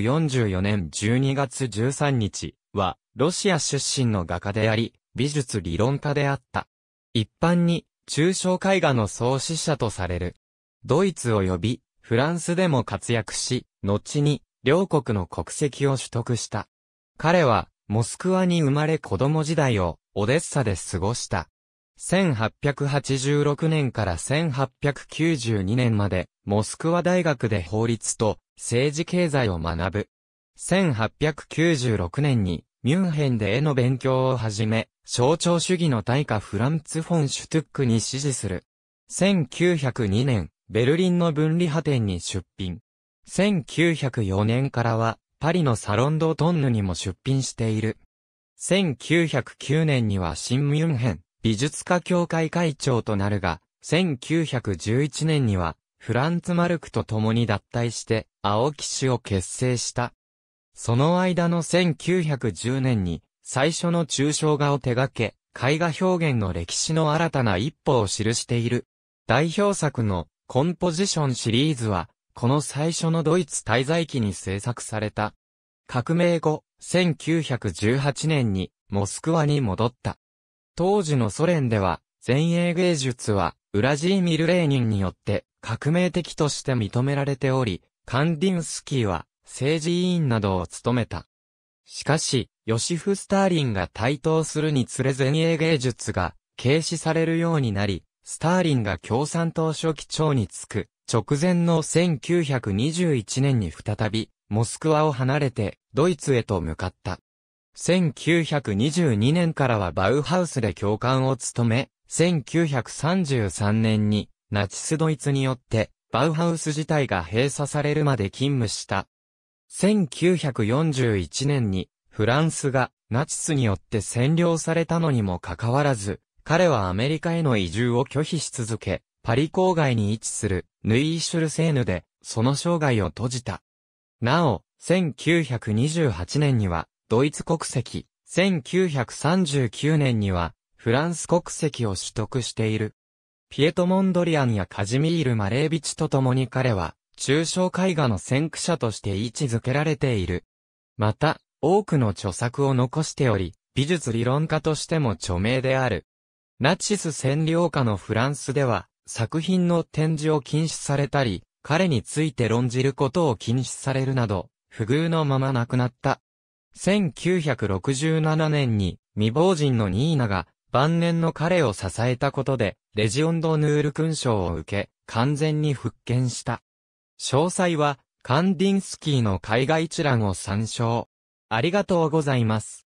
1944年12月13日は、ロシア出身の画家であり、美術理論家であった。一般に、抽象絵画の創始者とされる。ドイツ及び、フランスでも活躍し、後に、両国の国籍を取得した。彼は、モスクワに生まれ子供時代を、オデッサで過ごした。1886年から1892年まで、モスクワ大学で法律と政治経済を学ぶ。1896年に、ミュンヘンで絵の勉強を始め、象徴主義の大家フランツ・フォン・シュトゥックに支持する。1902年、ベルリンの分離派展に出品。1904年からは、パリのサロンド・トンヌにも出品している。1909年には新ミュンヘン、美術家協会会長となるが、1911年には、フランツ・マルクと共に脱退して、青木氏を結成した。その間の1910年に、最初の抽象画を手掛け、絵画表現の歴史の新たな一歩を記している。代表作のコンポジションシリーズは、この最初のドイツ滞在期に制作された。革命後、1918年にモスクワに戻った。当時のソ連では、前衛芸術は、ウラジーミル・レーニンによって革命的として認められており、カンディンスキーは政治委員などを務めた。しかし、ヨシフ・スターリンが台頭するにつれ前衛芸術が軽視されるようになり、スターリンが共産党初期長に就く直前の1921年に再び、モスクワを離れてドイツへと向かった。1922年からはバウハウスで教官を務め、1933年にナチスドイツによってバウハウス自体が閉鎖されるまで勤務した。1941年にフランスがナチスによって占領されたのにもかかわらず、彼はアメリカへの移住を拒否し続け、パリ郊外に位置するヌイーシュルセーヌでその生涯を閉じた。なお、1928年にはドイツ国籍、1939年には、フランス国籍を取得している。ピエト・モンドリアンやカジミール・マレービチと共に彼は、抽象絵画の先駆者として位置づけられている。また、多くの著作を残しており、美術理論家としても著名である。ナチス占領下のフランスでは、作品の展示を禁止されたり、彼について論じることを禁止されるなど、不遇のまま亡くなった。1967年に未亡人のニーナが晩年の彼を支えたことで、レジオンド・ヌール勲章を受け、完全に復権した。詳細は、カンディンスキーの海外一覧を参照。ありがとうございます。